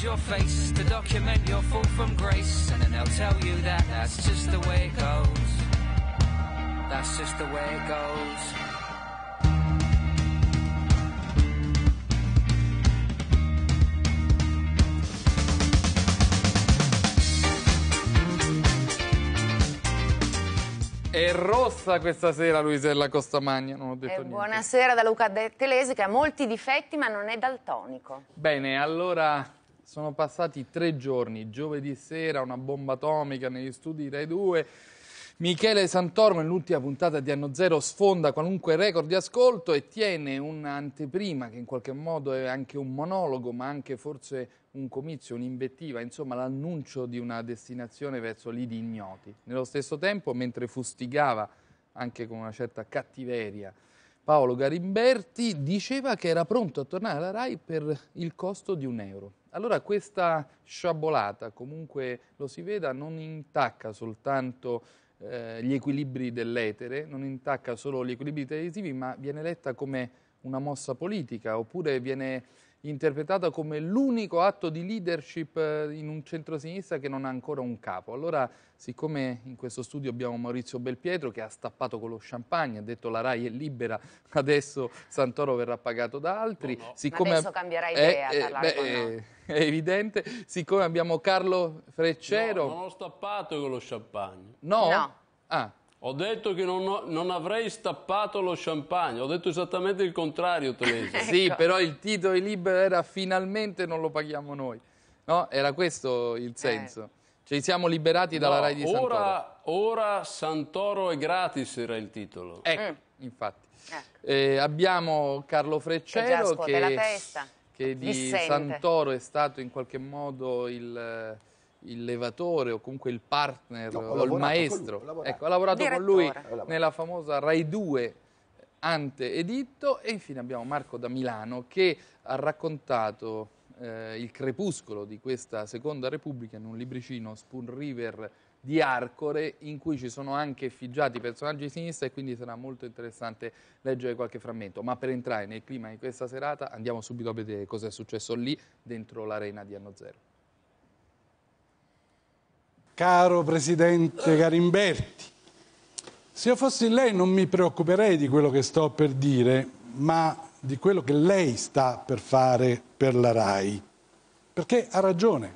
use your face to document your fall from grace. And then they'll tell you that that's just the way it goes. That's just the way it goes. È rossa questa sera Luisella Costamagna, non ho detto eh, niente. Buonasera da Luca De Telesi che ha molti difetti ma non è daltonico. Bene, allora sono passati tre giorni, giovedì sera una bomba atomica negli studi Rai 2. Michele Santormo nell'ultima puntata di Anno Zero sfonda qualunque record di ascolto e tiene un'anteprima che in qualche modo è anche un monologo ma anche forse un comizio, un'invettiva, insomma l'annuncio di una destinazione verso lidi ignoti. Nello stesso tempo, mentre fustigava anche con una certa cattiveria Paolo Garimberti, diceva che era pronto a tornare alla RAI per il costo di un euro. Allora questa sciabolata, comunque lo si veda, non intacca soltanto eh, gli equilibri dell'etere, non intacca solo gli equilibri televisivi, ma viene letta come una mossa politica, oppure viene interpretata come l'unico atto di leadership eh, in un centrosinistra che non ha ancora un capo. Allora, siccome in questo studio abbiamo Maurizio Belpietro che ha stappato con lo champagne, ha detto la RAI è libera, adesso Santoro verrà pagato da altri. No, no. Siccome, adesso cambierà eh, idea, eh, eh, beh, no. È evidente. Siccome abbiamo Carlo Freccero... No, non ho stappato con lo champagne. No? Ah. Ho detto che non, ho, non, avrei stappato lo champagne, ho detto esattamente il contrario, Teresa. ecco. Sì, però il titolo libero era finalmente non lo paghiamo noi. No? Era questo il eh. senso. Eh. Ci siamo liberati dalla no, Rai di Santoro. Ora, ora Santoro è gratis era il titolo. Ecco, mm. infatti. Ecco. Eh, abbiamo Carlo Freccero che, che, che di Santoro è stato in qualche modo il eh, il levatore o comunque il partner no, o il maestro. Lui, ho ecco, ha lavorato Direttore. con lui nella famosa Rai 2 ante editto e infine abbiamo Marco da Milano che ha raccontato eh, il crepuscolo di questa seconda repubblica in un libricino Spoon River di Arcore in cui ci sono anche effigiati personaggi di sinistra e quindi sarà molto interessante leggere qualche frammento. Ma per entrare nel clima di questa serata andiamo subito a vedere cosa è successo lì dentro l'arena di Anno Zero. Caro Presidente Garimberti, se io fossi lei non mi preoccuperei di quello che sto per dire, ma di quello che lei sta per fare per la RAI. Perché ha ragione,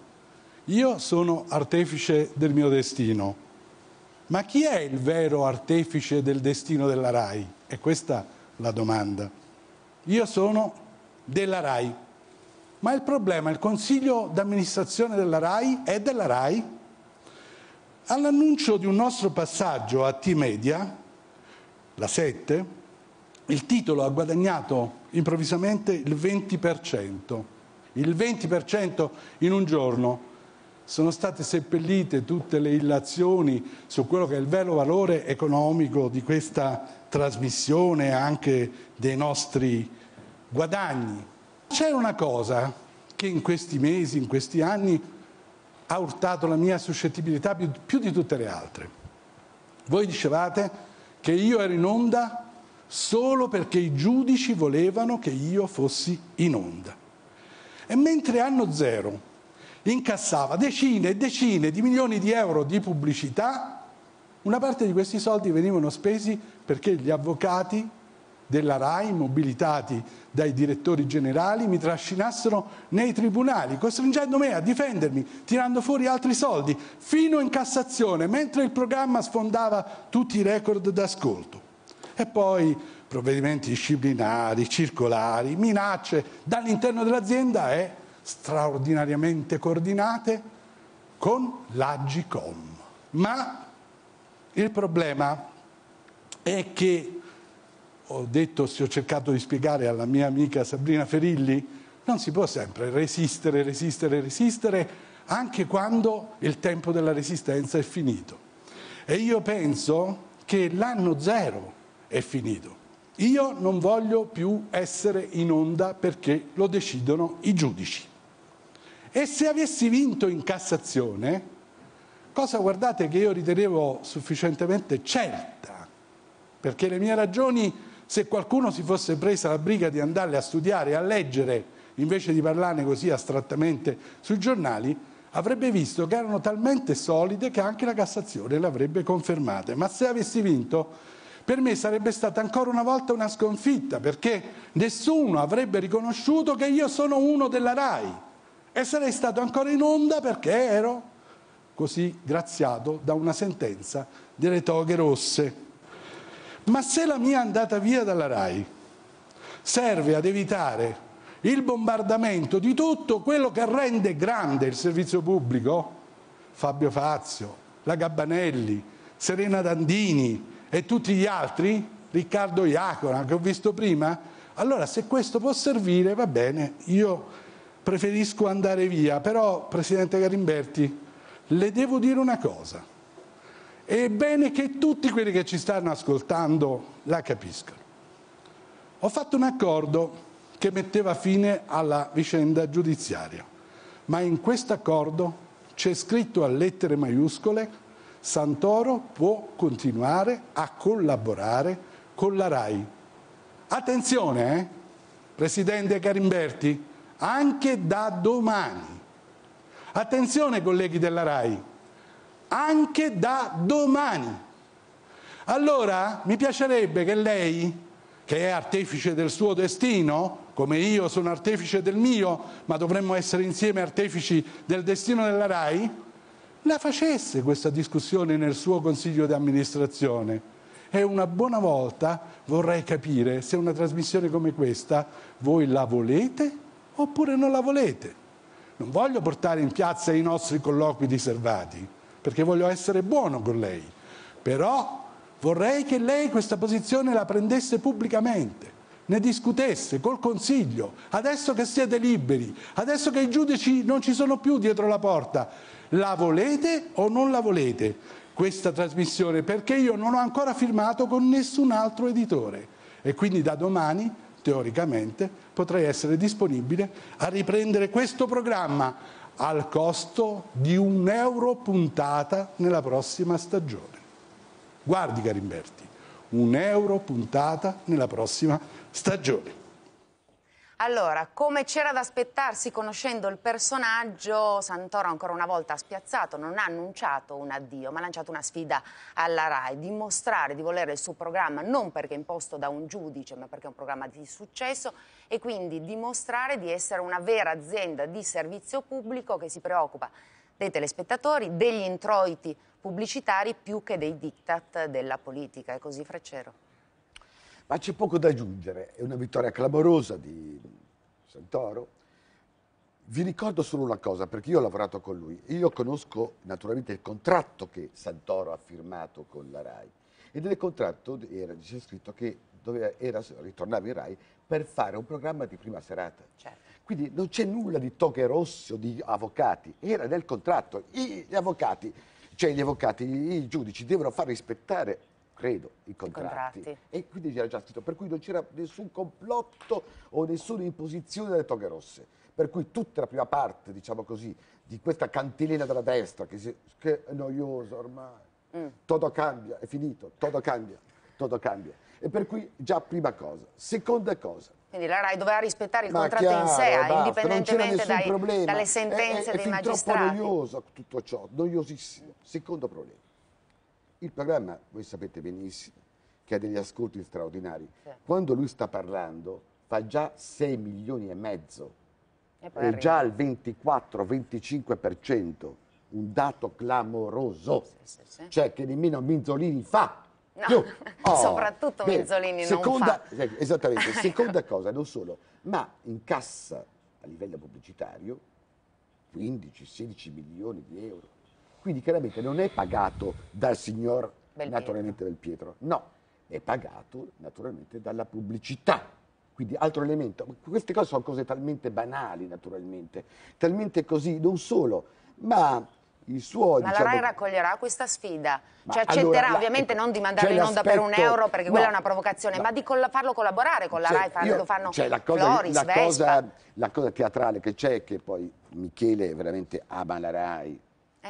io sono artefice del mio destino, ma chi è il vero artefice del destino della RAI? È questa la domanda. Io sono della RAI, ma il problema, è il consiglio d'amministrazione della RAI è della RAI? All'annuncio di un nostro passaggio a T-Media, la 7, il titolo ha guadagnato improvvisamente il 20%. Il 20% in un giorno. Sono state seppellite tutte le illazioni su quello che è il vero valore economico di questa trasmissione, anche dei nostri guadagni. C'è una cosa che in questi mesi, in questi anni, ha urtato la mia suscettibilità più, più di tutte le altre. Voi dicevate che io ero in onda solo perché i giudici volevano che io fossi in onda. E mentre anno zero incassava decine e decine di milioni di euro di pubblicità, una parte di questi soldi venivano spesi perché gli avvocati della RAI, mobilitati dai direttori generali, mi trascinassero nei tribunali, costringendo me a difendermi, tirando fuori altri soldi, fino in Cassazione, mentre il programma sfondava tutti i record d'ascolto. E poi provvedimenti disciplinari, circolari, minacce dall'interno dell'azienda e straordinariamente coordinate con l'Agicom. Ma il problema è che ho detto, se ho cercato di spiegare alla mia amica Sabrina Ferilli, non si può sempre resistere, resistere, resistere, anche quando il tempo della resistenza è finito. E io penso che l'anno zero è finito. Io non voglio più essere in onda perché lo decidono i giudici. E se avessi vinto in Cassazione, cosa guardate che io ritenevo sufficientemente certa, perché le mie ragioni se qualcuno si fosse presa la briga di andarle a studiare e a leggere, invece di parlarne così astrattamente sui giornali, avrebbe visto che erano talmente solide che anche la Cassazione le avrebbe confermate. Ma se avessi vinto, per me sarebbe stata ancora una volta una sconfitta, perché nessuno avrebbe riconosciuto che io sono uno della RAI e sarei stato ancora in onda perché ero così graziato da una sentenza delle toghe rosse. Ma se la mia andata via dalla RAI serve ad evitare il bombardamento di tutto quello che rende grande il servizio pubblico, Fabio Fazio, la Gabbanelli, Serena Dandini e tutti gli altri, Riccardo Iacona che ho visto prima, allora se questo può servire va bene, io preferisco andare via, però Presidente Garimberti le devo dire una cosa. È bene che tutti quelli che ci stanno ascoltando la capiscano. Ho fatto un accordo che metteva fine alla vicenda giudiziaria, ma in questo accordo c'è scritto a lettere maiuscole Santoro può continuare a collaborare con la RAI. Attenzione, eh? Presidente Carimberti, anche da domani. Attenzione colleghi della RAI, anche da domani. Allora mi piacerebbe che lei, che è artefice del suo destino, come io sono artefice del mio, ma dovremmo essere insieme artefici del destino della RAI, la facesse questa discussione nel suo consiglio di amministrazione. E una buona volta vorrei capire se una trasmissione come questa voi la volete oppure non la volete. Non voglio portare in piazza i nostri colloqui riservati, perché voglio essere buono con lei, però vorrei che lei questa posizione la prendesse pubblicamente, ne discutesse col Consiglio, adesso che siete liberi, adesso che i giudici non ci sono più dietro la porta, la volete o non la volete questa trasmissione? Perché io non ho ancora firmato con nessun altro editore e quindi da domani teoricamente potrei essere disponibile a riprendere questo programma al costo di un euro puntata nella prossima stagione. Guardi Garimberti, un euro puntata nella prossima stagione. Allora, come c'era da aspettarsi conoscendo il personaggio, Santoro ancora una volta ha spiazzato, non ha annunciato un addio, ma ha lanciato una sfida alla RAI, dimostrare di volere il suo programma non perché imposto da un giudice, ma perché è un programma di successo e quindi dimostrare di essere una vera azienda di servizio pubblico che si preoccupa dei telespettatori, degli introiti pubblicitari più che dei diktat della politica. È così, Freccero? Ma c'è poco da aggiungere, è una vittoria clamorosa di, Santoro, vi ricordo solo una cosa, perché io ho lavorato con lui, io conosco naturalmente il contratto che Santoro ha firmato con la RAI e nel contratto era, c'è scritto che doveva, era, ritornava in RAI per fare un programma di prima serata. Certo. Quindi non c'è nulla di toghe rosse o di avvocati, era nel contratto. I, gli avvocati, cioè gli avvocati, i giudici devono far rispettare credo, i contratti. I contratti. E quindi c'era già scritto, per cui non c'era nessun complotto o nessuna imposizione delle toghe rosse. Per cui tutta la prima parte, diciamo così, di questa cantilena della destra, che, si, che è noiosa ormai, mm. tutto cambia, è finito, tutto cambia, tutto cambia. E per cui già prima cosa. Seconda cosa, quindi la RAI doveva rispettare il Ma contratto chiaro, in sé, basta, indipendentemente dai, dalle sentenze è, è, è dei magistrati. È troppo noioso tutto ciò, noiosissimo. Secondo problema. Il programma, voi sapete benissimo, che ha degli ascolti straordinari. Sì. Quando lui sta parlando fa già 6 milioni e mezzo. E è già al 24-25%, un dato clamoroso. Sì, sì, cioè che nemmeno Minzolini fa. No, oh, soprattutto bene. Minzolini seconda, non fa. Eh, esattamente, seconda cosa, non solo, ma incassa a livello pubblicitario 15-16 milioni di euro quindi chiaramente non è pagato dal signor Bel naturalmente Del Pietro, no, è pagato naturalmente dalla pubblicità. Quindi altro elemento, queste cose sono cose talmente banali naturalmente, talmente così, non solo, ma il suo... Ma diciamo, la RAI raccoglierà questa sfida, ma cioè accetterà allora, ovviamente ecco, non di mandarlo in onda per un euro perché no, quella è una provocazione, no, ma di farlo collaborare con la cioè, RAI, farlo, io, fanno cioè, la cosa, Floris, la cosa, la cosa teatrale che c'è, che poi Michele veramente ama la RAI,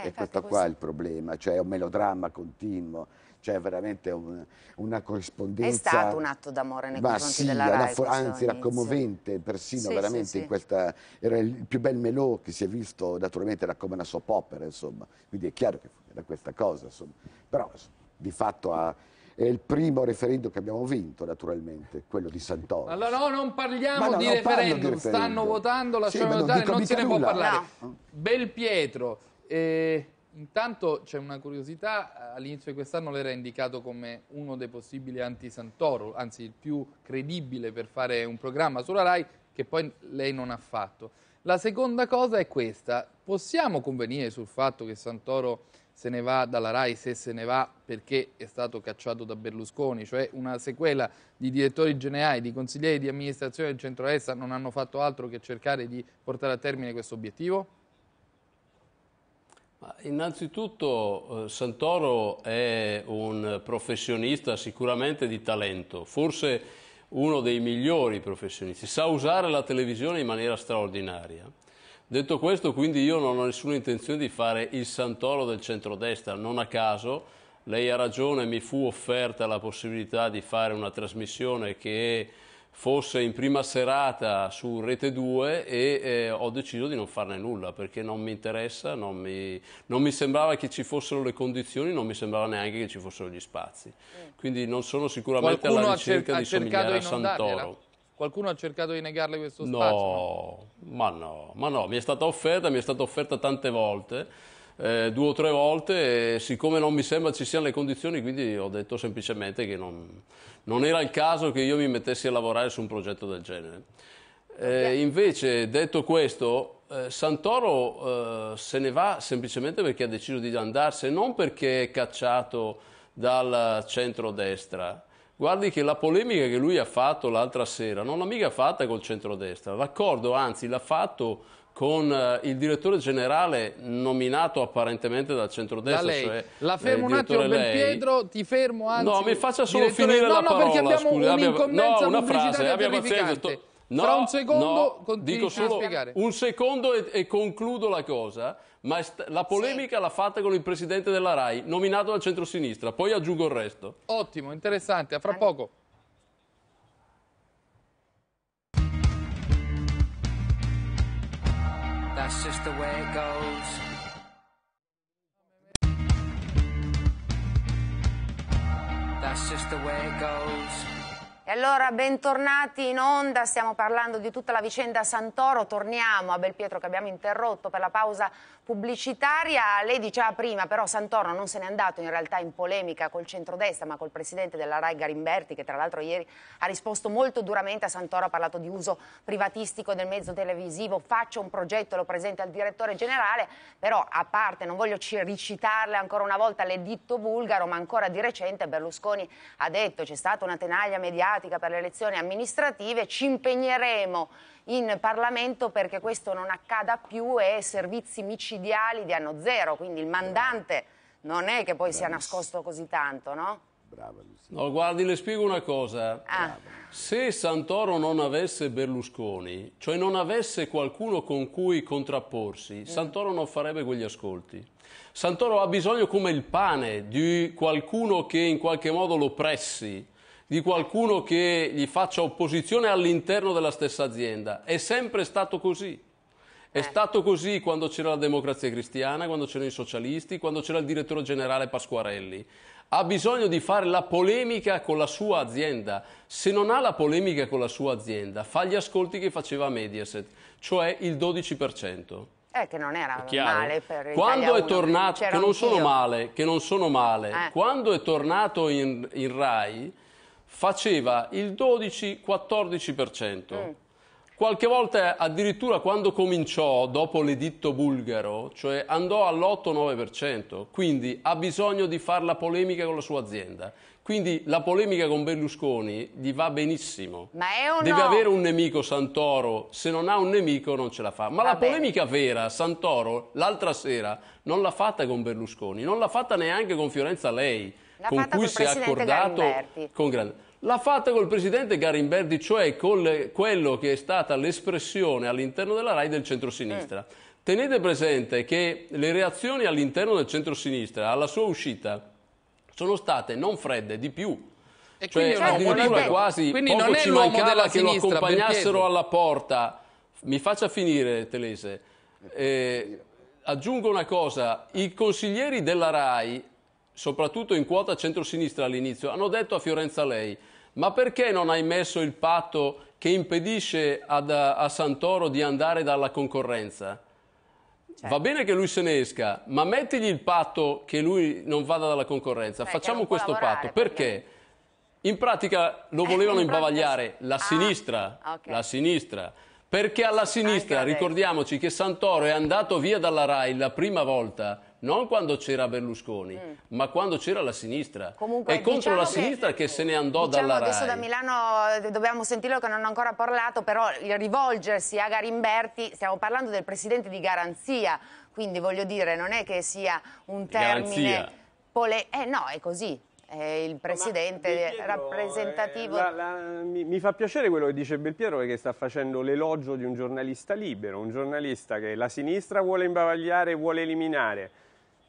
eh, e questo qua questo. è il problema, cioè è un melodramma continuo, cioè veramente un, una corrispondenza... È stato un atto d'amore nei confronti sì, della Rai. Era, anzi era commovente, persino sì, veramente sì, in questa... Era il più bel melò che si è visto, naturalmente era come una soap opera, insomma, quindi è chiaro che era questa cosa, insomma. Però di fatto ha è il primo referendum che abbiamo vinto naturalmente, quello di Santoro. Allora no, non parliamo no, di, non referendum. di, referendum. stanno votando, lasciamo sì, votare, non, non se nulla. ne può parlare. No. Belpietro, e intanto c'è una curiosità, eh, all'inizio di quest'anno l'era indicato come uno dei possibili anti-Santoro, anzi il più credibile per fare un programma sulla RAI, che poi lei non ha fatto. La seconda cosa è questa, possiamo convenire sul fatto che Santoro se ne va dalla RAI, se se ne va perché è stato cacciato da Berlusconi, cioè una sequela di direttori generali, di consiglieri di amministrazione del centro-est non hanno fatto altro che cercare di portare a termine questo obiettivo? Innanzitutto eh, Santoro è un professionista sicuramente di talento, forse uno dei migliori professionisti, sa usare la televisione in maniera straordinaria. Detto questo, quindi io non ho nessuna intenzione di fare il Santoro del centrodestra, non a caso, lei ha ragione, mi fu offerta la possibilità di fare una trasmissione che fosse in prima serata su Rete 2 e eh, ho deciso di non farne nulla perché non mi interessa, non mi, non mi, sembrava che ci fossero le condizioni, non mi sembrava neanche che ci fossero gli spazi. Mm. Quindi non sono sicuramente Qualcuno alla ricerca di somigliare a Santoro. Qualcuno ha cercato di negarle questo no, spazio? No, ma no, ma no, mi è stata offerta, mi è stata offerta tante volte eh, due o tre volte e siccome non mi sembra ci siano le condizioni, quindi ho detto semplicemente che non, non era il caso che io mi mettessi a lavorare su un progetto del genere. Eh, invece, detto questo, eh, Santoro eh, se ne va semplicemente perché ha deciso di andarsene, non perché è cacciato dal centrodestra. Guardi che la polemica che lui ha fatto l'altra sera non l'ha mica fatta col centrodestra, l'accordo anzi l'ha fatto con eh, il direttore generale nominato apparentemente dal centrodestra. Da lei. Cioè, la fermo eh, un attimo, Pietro, ti fermo anzi. No, mi faccia solo finire no, la no, parola. No, perché abbiamo scusi, un'incombenza no, una frase, abbia pazienza. No, Fra un secondo no, dico solo un secondo e, e, concludo la cosa, ma la polemica sì. l'ha fatta con il presidente della RAI, nominato dal centrosinistra, poi aggiungo il resto. Ottimo, interessante, a fra poco. that's just the way it goes. That's just the way it goes. E allora bentornati in onda, stiamo parlando di tutta la vicenda Santoro, torniamo a Belpietro che abbiamo interrotto per la pausa pubblicitaria. Lei diceva prima, però Santoro non se n'è andato in realtà in polemica col centrodestra, ma col presidente della RAI Garimberti, che tra l'altro ieri ha risposto molto duramente a Santoro, ha parlato di uso privatistico del mezzo televisivo, faccio un progetto, lo presento al direttore generale, però a parte, non voglio ricitarle ancora una volta l'editto bulgaro, ma ancora di recente Berlusconi ha detto c'è stata una tenaglia mediatica per le elezioni amministrative, ci impegneremo in Parlamento perché questo non accada più e servizi micidiali di anno zero, quindi il mandante non è che poi Bravissima. sia nascosto così tanto, no? Brava No, guardi, le spiego una cosa. Ah. Se Santoro non avesse Berlusconi, cioè non avesse qualcuno con cui contrapporsi, mm. Santoro non farebbe quegli ascolti. Santoro ha bisogno come il pane di qualcuno che in qualche modo lo pressi di qualcuno che gli faccia opposizione all'interno della stessa azienda. È sempre stato così. È eh. stato così quando c'era la democrazia cristiana, quando c'erano i socialisti, quando c'era il direttore generale Pasquarelli. Ha bisogno di fare la polemica con la sua azienda. Se non ha la polemica con la sua azienda, fa gli ascolti che faceva Mediaset, cioè il 12%. Eh, che non era male per Quando Italia è tornato, che, non male, che non sono male, eh. quando è tornato in, in Rai faceva il 12-14%. Mm. Qualche volta addirittura quando cominciò, dopo l'editto bulgaro, cioè andò all'8-9%, quindi ha bisogno di fare la polemica con la sua azienda. Quindi la polemica con Berlusconi gli va benissimo. Ma è o Deve avere un nemico Santoro, se non ha un nemico non ce la fa. Ma va la bene. polemica vera, Santoro, l'altra sera, non l'ha fatta con Berlusconi, non l'ha fatta neanche con Fiorenza Lei L'ha con cui si è accordato con grande... L'ha fatta col presidente Garimberti, cioè con le... quello che è stata l'espressione all'interno della RAI del centrosinistra. Mm. Tenete presente che le reazioni all'interno del centrosinistra, alla sua uscita, sono state non fredde, di più. E cioè, addirittura quasi quindi poco ci mancava che lo accompagnassero alla porta. Mi faccia finire, Telese. Eh, aggiungo una cosa. I consiglieri della RAI soprattutto in quota centrosinistra all'inizio, hanno detto a Fiorenza Lei ma perché non hai messo il patto che impedisce ad, a Santoro di andare dalla concorrenza? Certo. Va bene che lui se ne esca, ma mettigli il patto che lui non vada dalla concorrenza. Cioè, Facciamo questo lavorare, patto. Perché? perché? In pratica lo eh, volevano imbavagliare la ah, sinistra, ah, okay. la sinistra. Perché alla sinistra, ricordiamoci che Santoro è andato via dalla RAI la prima volta non quando c'era Berlusconi, mm. ma quando c'era la sinistra. Comunque, è contro diciamo la sinistra che, che, se ne andò diciamo dalla RAI. Adesso da Milano eh, dobbiamo sentirlo che non ho ancora parlato, però rivolgersi a Garimberti, stiamo parlando del presidente di Garanzia, quindi voglio dire, non è che sia un termine... Pole... Eh no, è così È il presidente chiedo, eh, rappresentativo. Eh, la, la, mi, mi, fa piacere quello che dice Belpiero che sta facendo l'elogio di un giornalista libero, un giornalista che la sinistra vuole imbavagliare e vuole eliminare.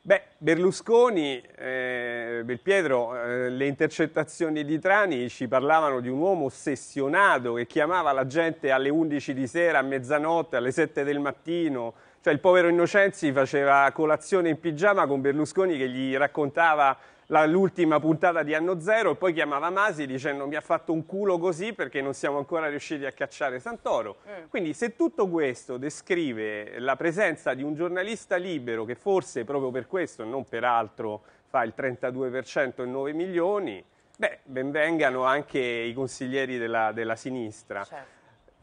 Beh, Berlusconi, eh, Belpietro, eh, le intercettazioni di Trani ci parlavano di un uomo ossessionato che chiamava la gente alle 11 di sera, a mezzanotte, alle 7 del mattino. Cioè il povero Innocenzi faceva colazione in pigiama con Berlusconi che gli raccontava la, l'ultima puntata di Anno Zero e poi chiamava Masi dicendo mi ha fatto un culo così perché non siamo ancora riusciti a cacciare Santoro. Mm. Quindi se tutto questo descrive la presenza di un giornalista libero che forse proprio per questo e non per altro fa il 32% e 9 milioni, beh, benvengano anche i consiglieri della, della sinistra. Certo.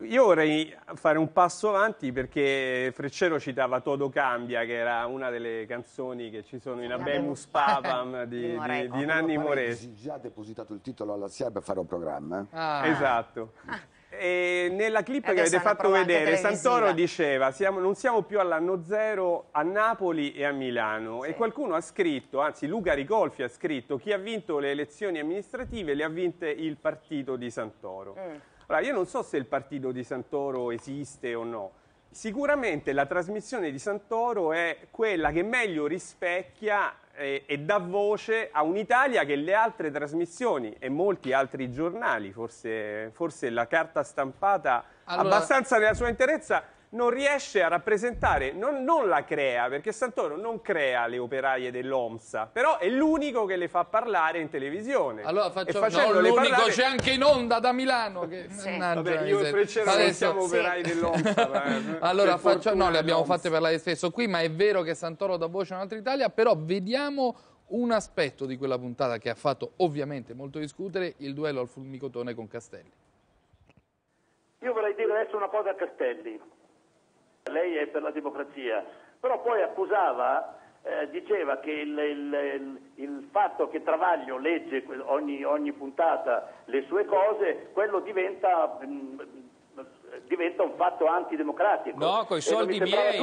Io vorrei fare un passo avanti perché Freccero citava Todo Cambia, che era una delle canzoni che ci sono in Abemus Papam di, di, di, di Nanni Moresi. Già depositato il titolo alla SIA per fare un programma. Ah. Esatto. Ah. E nella clip Adesso che avete fatto vedere, Santoro diceva siamo, non siamo più all'anno zero a Napoli e a Milano sì. e qualcuno ha scritto, anzi Luca Ricolfi ha scritto chi ha vinto le elezioni amministrative le ha vinte il partito di Santoro. Mm. Allora, io non so se il partito di Santoro esiste o no. Sicuramente la trasmissione di Santoro è quella che meglio rispecchia e, eh, e dà voce a un'Italia che le altre trasmissioni e molti altri giornali, forse, forse la carta stampata allora... abbastanza nella sua interezza, non riesce a rappresentare, non, non la crea, perché Santoro non crea le operaie dell'OMSA, però è l'unico che le fa parlare in televisione. Allora facciamo, no, l'unico parlare... c'è anche in onda da Milano. Che... Sì. Vabbè, io e Precera non siamo sì. operai dell'OMSA. Eh, allora facciamo, no, le abbiamo fatte parlare spesso qui, ma è vero che Santoro da voce in un'altra Italia, però vediamo un aspetto di quella puntata che ha fatto ovviamente molto discutere, il duello al fulmicotone con Castelli. Io vorrei dire adesso una cosa a Castelli lei è per la democrazia, però poi accusava, eh, diceva che il, il, il, fatto che Travaglio legge ogni, ogni, puntata le sue cose, quello diventa... Mh, mm, mm, diventa un fatto antidemocratico. No, coi soldi mi miei,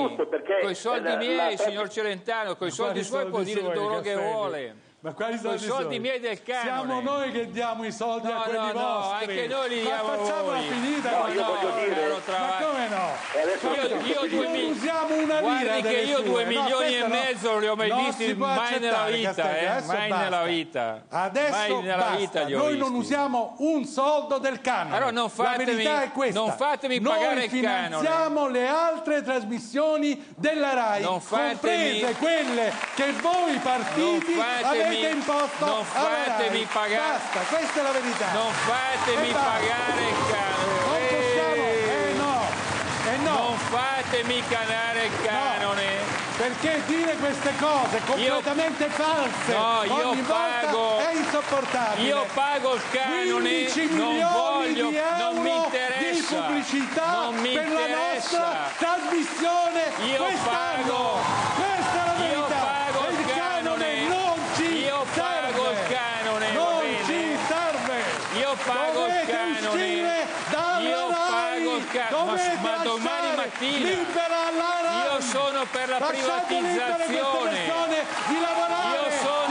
coi soldi la, miei la... signor Celentano, coi soldi suoi può dire tutto quello che vuole. Ma quali sono i soldi, miei del cane? Siamo noi che diamo i soldi no, a quelli no, vostri. No, anche noi li diamo. Ma facciamola voi. finita no, io voglio dire. Ma come no? Io, io non mi... usiamo una Guardi lira. che io sue. due milioni no, e mezzo non li ho mai visti mai nella vita, eh? Mai basta. nella vita. Adesso mai nella vita li ho Noi visti. non usiamo un soldo del cane. Allora non fatemi, La verità è questa. Non fatemi pagare noi il canone. Noi finanziamo le altre trasmissioni della RAI, non comprese quelle che voi partiti avete avete imposto. Non fatevi pagare. Basta, questa è la verità. Non fatemi pagare il canone. Non possiamo. Eh no. Eh no. Non fatemi canare il canone. No. Perché dire queste cose completamente io... false no, io pago, è insopportabile. Io pago il canone, 15 non voglio, non mi interessa, di pubblicità non mi per la nostra trasmissione io quest'anno. Pago libera la Io sono per la Lasciate privatizzazione. Io sono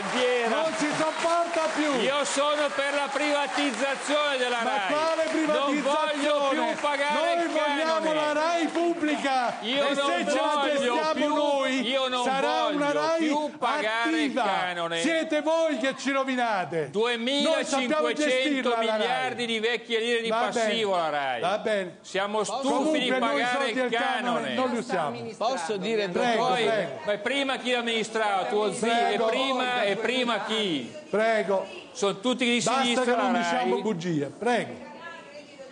bandiera. Non ci sopporta più. Io sono per la privatizzazione della Ma RAI. Ma quale privatizzazione? Non voglio più pagare Noi vogliamo la RAI pubblica. Io e se ce la testiamo noi io sarà una RAI il Canone. Siete voi che ci rovinate. 2500 miliardi di vecchie lire di Va passivo bene. la RAI. Va bene. Siamo stufi di pagare il canone. Non li usiamo. Posso dire prego, poi, prego. prima chi amministrava? Tuo zio e prima e prima chi? Prego. Sono tutti di Basta sinistra. Basta che non diciamo bugie, prego.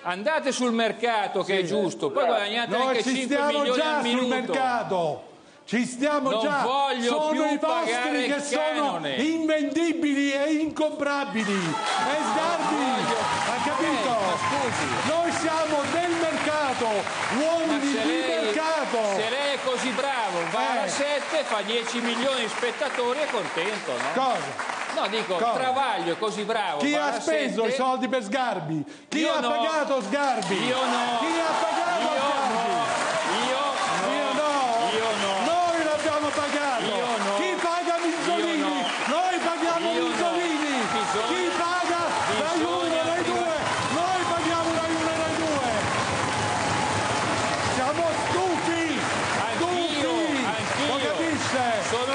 Andate sul mercato che sì. è giusto, poi guadagnate Noi anche 5 milioni già al minuto. sul mercato. Ci stiamo non già, sono i vostri che sono invendibili e incomprabili. E sgarbi, ha capito? Eh, Noi siamo del mercato, uomini di lei, mercato bravo, va alla eh. 7, fa 10 milioni di spettatori, e contento, no? Cosa? No, dico, Cosa? Travaglio è così bravo. Chi ha speso 7, i soldi per Sgarbi? Chi ha no. pagato Sgarbi? Io no. Chi ha pagato io Sgarbi?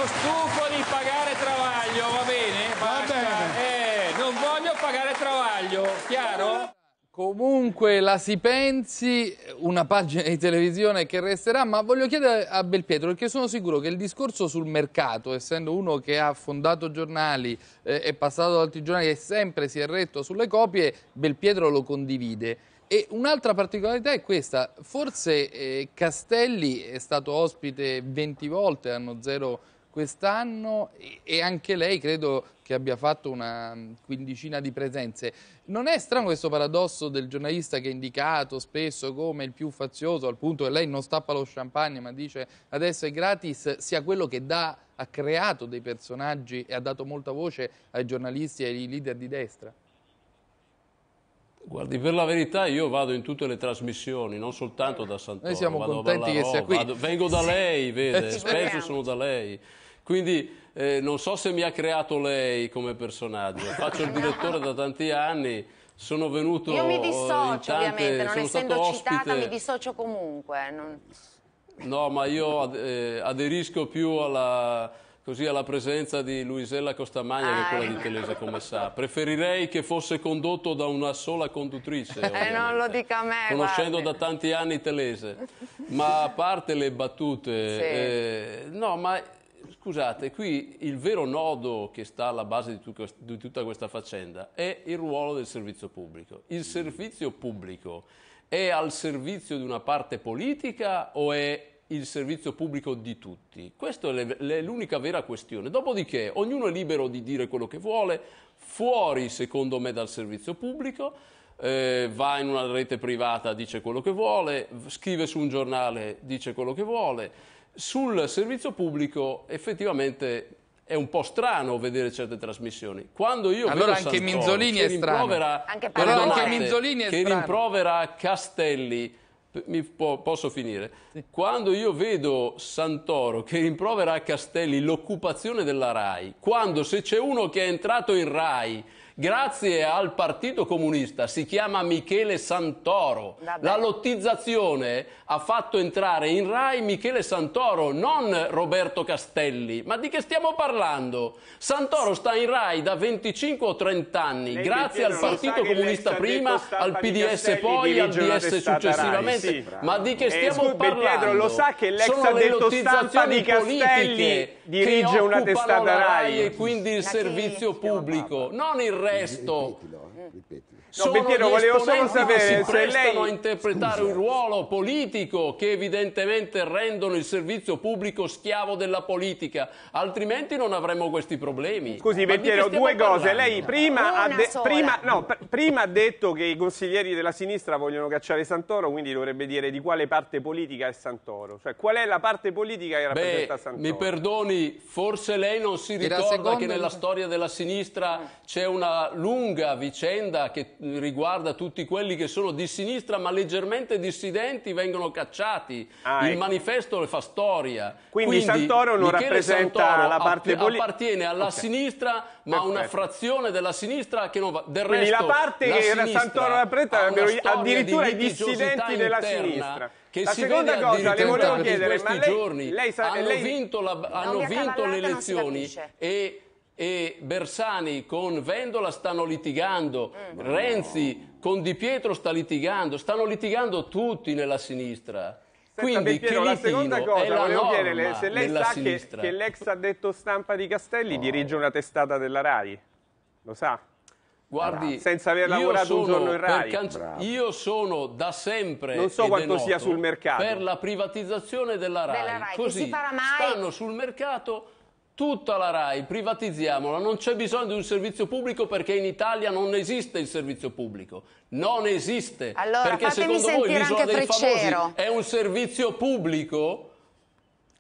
sono stufo di pagare travaglio, va bene? Basta. Va bene. Eh, non voglio pagare travaglio, chiaro? Comunque la si pensi, una pagina di televisione che resterà, ma voglio chiedere a Belpietro perché sono sicuro che il discorso sul mercato, essendo uno che ha fondato giornali, eh, è passato ad altri giornali e sempre si è retto sulle copie, Belpietro lo condivide. E un'altra particolarità è questa, forse eh, Castelli è stato ospite 20 volte, hanno zero quest'anno e anche lei credo che abbia fatto una quindicina di presenze. Non è strano questo paradosso del giornalista che è indicato spesso come il più fazioso, al punto che lei non stappa lo champagne ma dice adesso è gratis, sia quello che dà, ha creato dei personaggi e ha dato molta voce ai giornalisti e ai leader di destra? Guardi, per la verità io vado in tutte le trasmissioni, non soltanto da Santoro. Noi siamo vado contenti che sia qui. Vado, vengo da lei, vede, spesso sono da lei. Quindi eh, non so se mi ha creato lei come personaggio, faccio il direttore da tanti anni, sono venuto... Io mi eh, dissocio tante, ovviamente, non essendo citata mi dissocio comunque. Non... No, ma io ad, eh, aderisco più alla, così, alla, presenza di Luisella Costamagna ah, che quella eh. di ecco. Telese, come sa. Preferirei che fosse condotto da una sola conduttrice. Eh, non lo dica a me. Conoscendo guardi. da tanti anni Telese. Ma a parte le battute, sì. Eh, no, ma Scusate, qui il vero nodo che sta alla base di, tutta questa faccenda è il ruolo del servizio pubblico. Il mm. servizio pubblico è al servizio di una parte politica o è il servizio pubblico di tutti? Questa è l'unica vera questione. Dopodiché ognuno è libero di dire quello che vuole, fuori secondo me dal servizio pubblico, eh, va in una rete privata, dice quello che vuole, scrive su un giornale, dice quello che vuole. Sul servizio pubblico effettivamente è un po' strano vedere certe trasmissioni. Quando io allora vedo anche Santoro, Minzolini è strano. Anche perdonate, anche Minzolini è che strano. rimprovera Castelli mi po posso finire. Quando io vedo Santoro che rimprovera a Castelli l'occupazione della RAI, quando se c'è uno che è entrato in RAI grazie al Partito Comunista, si chiama Michele Santoro. Vabbè. La lottizzazione ha fatto entrare in Rai Michele Santoro, non Roberto Castelli. Ma di che stiamo parlando? Santoro sta in Rai da 25 o 30 anni, Lei grazie al Partito Comunista prima, al PDS poi, al DS successivamente. Rai, sì. Ma di che eh, stiamo eh, parlando? Pietro lo sa che l'ex ha detto stampa di Castelli dirige una testata Rai. e quindi il servizio pubblico, non il resto... Ripetilo, eh, ripetilo. No, Bettiero, volevo solo sapere se lei... a interpretare Scusa. un ruolo politico che evidentemente rendono il servizio pubblico schiavo della politica, altrimenti non avremmo questi problemi. Scusi Bettiero, due parlando? cose. Lei prima ha, de- prima, no, pr- prima ha detto che i consiglieri della sinistra vogliono cacciare Santoro, quindi dovrebbe dire di quale parte politica è Santoro. Cioè, qual è la parte politica che rappresenta Beh, Santoro? Mi perdoni, forse lei non si ricorda che nella storia della sinistra c'è una lunga vicenda che riguarda tutti quelli che sono di sinistra ma leggermente dissidenti vengono cacciati. Ah, Il ecco. manifesto le fa storia. Quindi, Quindi Santoro non Michele rappresenta Santoro la parte politica. appartiene alla okay. sinistra ma Perfetto. una frazione della sinistra che non va. Del Quindi resto, la parte la che Santoro rappresenta addirittura di i dissidenti della sinistra che la si seconda cosa le volevo chiedere, ma lei, lei sa, hanno lei... vinto, la, hanno vinto le elezioni e e Bersani con Vendola stanno litigando, eh, Renzi con Di Pietro sta litigando, stanno litigando tutti nella sinistra. Senta, Quindi Piero, la seconda cosa, la volevo chiedere se lei sa che, che l'ex addetto stampa di Castelli no. dirige una testata della RAI, lo sa? Guardi, senza aver lavorato un giorno in RAI. io sono da sempre non so quanto sia sul mercato per la privatizzazione della RAI, della RAI. così stanno sul mercato Tutta la RAI, privatizziamola, non c'è bisogno di un servizio pubblico perché in Italia non esiste il servizio pubblico. Non esiste. Allora, perché secondo voi l'isola dei Freccero. famosi è un servizio pubblico?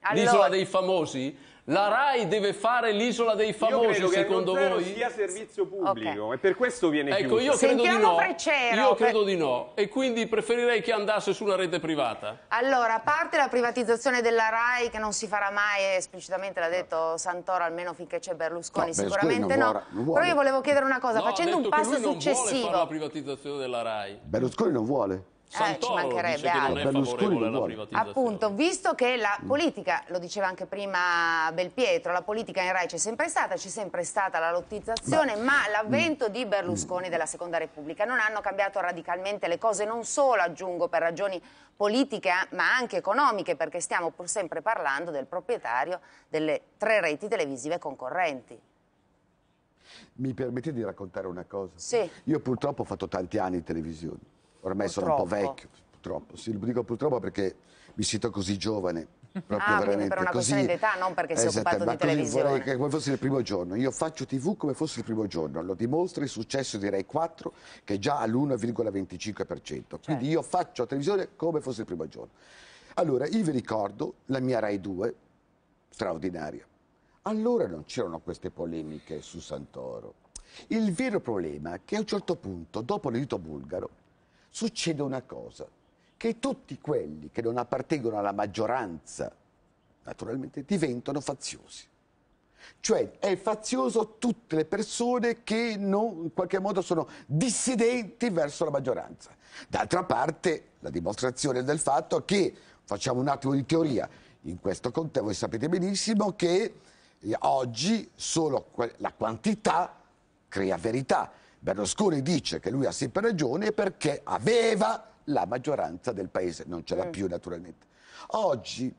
Allora. L'isola dei famosi? La RAI deve fare l'isola dei famosi, secondo voi? Che sia servizio pubblico okay. e per questo viene ecco, chiuso. Io credo, Sentiamo di no. Precero, io credo per... di no e quindi preferirei che andasse su una rete privata. Allora, a parte la privatizzazione della RAI che non si farà mai, esplicitamente l'ha detto Santoro, almeno finché c'è Berlusconi, no, sicuramente no. Vuole, vuole. Però io volevo chiedere una cosa, no, facendo un passo successivo... Berlusconi non vuole fare la privatizzazione della RAI. Berlusconi non vuole. Santoro eh, ci mancherebbe altro. Appunto, visto che la politica, lo diceva anche prima Belpietro, la politica in Rai c'è sempre stata, c'è sempre stata la lottizzazione, ma, ma mm. l'avvento di Berlusconi della Seconda Repubblica non hanno cambiato radicalmente le cose, non solo aggiungo per ragioni politiche eh, ma anche economiche, perché stiamo pur sempre parlando del proprietario delle tre reti televisive concorrenti. Mi permette di raccontare una cosa? Sì. Io purtroppo ho fatto tanti anni in televisione Ormai purtroppo. sono un po' vecchio, purtroppo. Sì, lo dico purtroppo perché mi sento così giovane. Proprio ah, veramente per una così. questione d'età, non perché si è esatto, occupato di televisione. Vorrei che come fosse il primo giorno. Io faccio TV come fosse il primo giorno. Lo dimostra il successo di Rai 4 che è già all'1,25%. Certo. Quindi io faccio televisione come fosse il primo giorno. Allora, io vi ricordo la mia Rai 2, straordinaria. Allora non c'erano queste polemiche su Santoro. Il vero problema è che a un certo punto, dopo l'aiuto bulgaro, succede una cosa, che tutti quelli che non appartengono alla maggioranza, naturalmente, diventano faziosi. Cioè è fazioso tutte le persone che non, in qualche modo sono dissidenti verso la maggioranza. D'altra parte la dimostrazione del fatto che, facciamo un attimo di teoria, in questo contesto voi sapete benissimo che oggi solo la quantità crea verità Berlusconi dice che lui ha sempre ragione perché aveva la maggioranza del paese, non ce l'ha mm. più naturalmente. Oggi,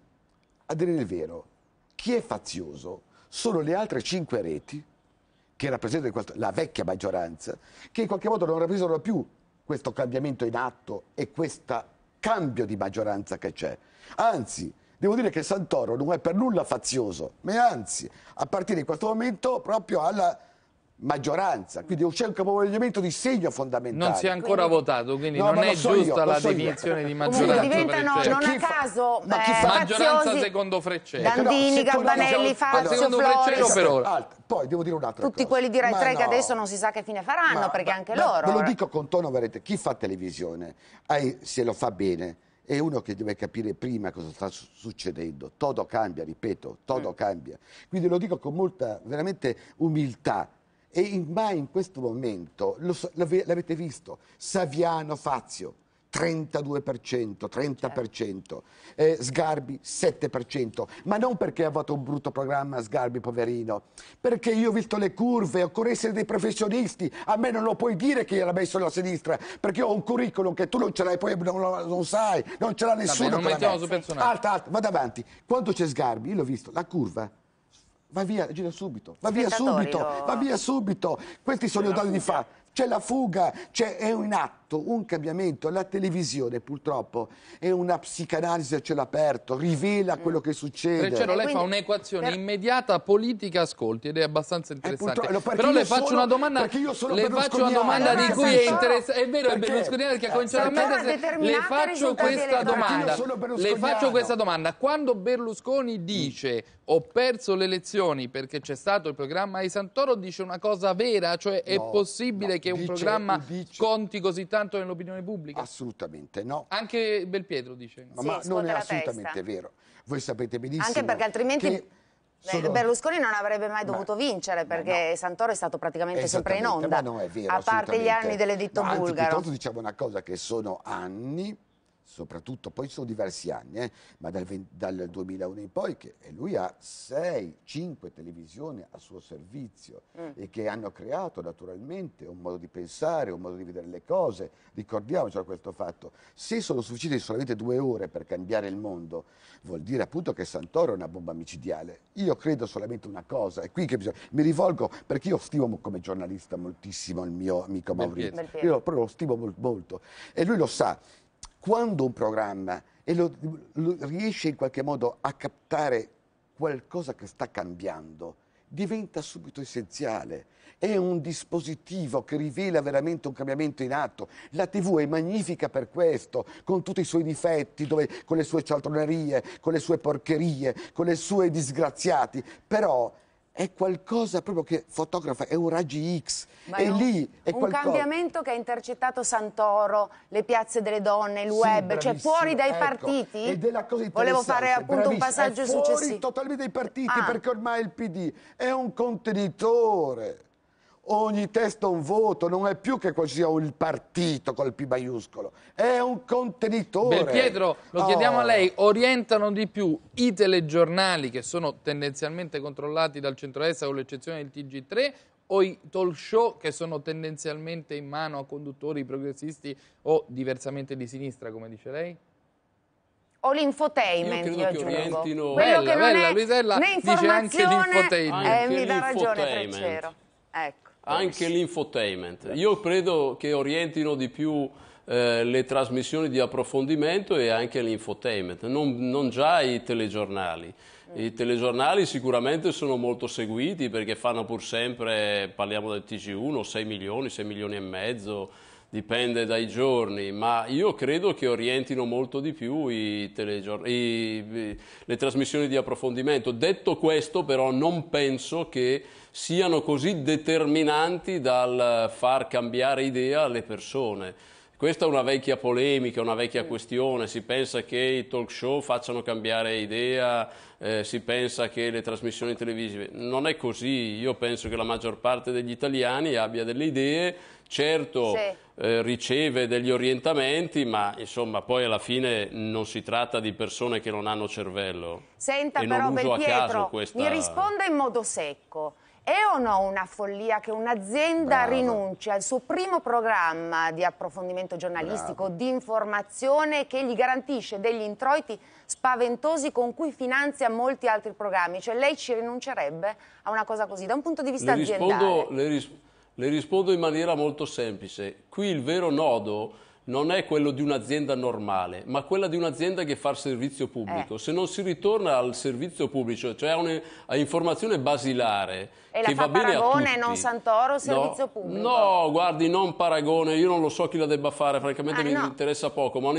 a dire il vero, chi è fazioso sono le altre cinque reti che rappresentano la vecchia maggioranza, che in qualche modo non rappresentano più questo cambiamento in atto e questo cambio di maggioranza che c'è. Anzi, devo dire che Santoro non è per nulla fazioso, ma anzi, a partire da questo momento proprio alla maggioranza, quindi c'è un capovolgimento di segno fondamentale. Non si è ancora quindi... votato, quindi no, non è so giusta io, la definizione io. di maggioranza. Quindi diventano cioè, non a cioè, caso ma chi eh, fa... maggioranza secondo Frecce. Dandini, no, Gabbanelli, Fazio, secondo Freccello per ora. Alto. Poi devo dire un'altra Tutti cosa. quelli di Rai 3 no. che adesso non si sa che fine faranno, ma, perché ma, anche loro. Ve lo eh. dico con tono veramente, chi fa televisione, se lo fa bene, è uno che deve capire prima cosa sta succedendo. Todo cambia, ripeto, todo mm. cambia. Quindi lo dico con molta, veramente, umiltà e in, ma in questo momento, so, l'avete visto, Saviano Fazio, 32%, 30%, certo. eh, Sgarbi 7%, ma non perché ha avuto un brutto programma Sgarbi, poverino, perché io ho visto le curve, occorre essere dei professionisti, a me non lo puoi dire che io gliel'ha messo la sinistra, perché ho un curriculum che tu non ce l'hai, poi non, lo, non sai, non ce l'ha nessuno. Vabbè, non mettiamo su personale. Alta, alta, vado avanti. Quando c'è Sgarbi, io l'ho visto, la curva va via, gira subito, va via subito, oh. va via subito. Questi sono gli dati di fa. C'è la fuga, è un atto portato un cambiamento. La televisione purtroppo è una psicanalisi a cielo aperto, rivela mm. quello che succede. Recero, lei Quindi, fa un'equazione per... immediata politica ascolti ed è abbastanza eh, interessante. Eh, Però le faccio sono, una domanda, le faccio una domanda di cui è interessante. È vero, perché? è berlusconiano perché cominciava a mettere. Le faccio questa domanda. Le faccio questa domanda. Quando Berlusconi mm. dice ho perso le elezioni perché c'è stato il programma di Santoro, dice una cosa vera, cioè no, è possibile no, che un programma dice. conti così tanto tanto nell'opinione pubblica? Assolutamente no. Anche Belpietro dice. No. Sì, ma non è assolutamente testa. vero. Voi sapete benissimo. Anche perché altrimenti... Sono... Berlusconi non avrebbe mai dovuto Beh, vincere perché no. Santoro è stato praticamente sempre in onda. Ma no, è vero. A parte gli anni dell'editto bulgaro. Anzi, piuttosto diciamo una cosa che sono anni soprattutto, poi sono diversi anni, eh, ma dal, 20, dal, 2001 in poi, che lui ha 6-5 televisioni a suo servizio mm. e che hanno creato naturalmente un modo di pensare, un modo di vedere le cose, ricordiamoci questo fatto, se sono sufficienti solamente due ore per cambiare il mondo, vuol dire appunto che Santoro è una bomba micidiale, io credo solamente una cosa, è qui che bisogna, mi rivolgo, perché io stimo come giornalista moltissimo il mio amico Maurizio, io però lo stimo molto, molto e lui lo sa, quando un programma e lo, lo riesce in qualche modo a captare qualcosa che sta cambiando, diventa subito essenziale. È un dispositivo che rivela veramente un cambiamento in atto. La TV è magnifica per questo, con tutti i suoi difetti, dove, con le sue cialtronerie, con le sue porcherie, con le sue disgraziati. Però è qualcosa proprio che fotografa, è un raggi X. Ma e lì è un qualcosa. cambiamento che ha intercettato Santoro, le piazze delle donne, il sì, web, cioè fuori dai ecco. partiti. Ed è la cosa Volevo fare appunto un passaggio fuori successivo. Fuori totalmente dai partiti ah. perché ormai il PD è un contenitore ogni testo un voto, non è più che sia il partito col P maiuscolo, è un contenitore. Pietro, lo oh. chiediamo a lei, orientano di più i telegiornali che sono tendenzialmente controllati dal centro-est con l'eccezione del TG3 o i talk show che sono tendenzialmente in mano a conduttori progressisti o diversamente di sinistra, come dice lei? o l'infotainment, io, io aggiungo. Orientino... Quello bella, che non bella, è Luisella dice anche l'infotainment. Eh, mi dà ragione Freccero. Ecco anche l'infotainment. Io credo che orientino di più eh, le trasmissioni di approfondimento e anche l'infotainment, non, non già i telegiornali. Mm. I telegiornali sicuramente sono molto seguiti perché fanno pur sempre, parliamo del TG1, 6 milioni, 6 milioni e mezzo, dipende dai giorni, ma io credo che orientino molto di più i i, le trasmissioni di approfondimento. Detto questo, però, non penso che siano così determinanti dal far cambiare idea alle persone. Questa è una vecchia polemica, una vecchia questione, si pensa che i talk show facciano cambiare idea, eh, si pensa che le trasmissioni televisive... Non è così, io penso che la maggior parte degli italiani abbia delle idee, certo sì. eh, riceve degli orientamenti, ma insomma poi alla fine non si tratta di persone che non hanno cervello. Senta e però non uso Belpietro, questa... mi risponda in modo secco. È o no una follia che un'azienda Bravo. rinunci al suo primo programma di approfondimento giornalistico, Bravo. di informazione che gli garantisce degli introiti spaventosi con cui finanzia molti altri programmi? Cioè lei ci rinuncerebbe a una cosa così da un punto di vista le aziendale? le, ris le rispondo in maniera molto semplice. Qui il vero nodo non è quello di un'azienda normale, ma quella di un'azienda che fa servizio pubblico. Eh. Se non si ritorna al servizio pubblico, cioè a, un'informazione basilare, e che va bene a tutti. Paragone, non Santoro, servizio no, pubblico? No, guardi, non Paragone, io non lo so chi la debba fare, francamente ah, mi no. interessa poco, ma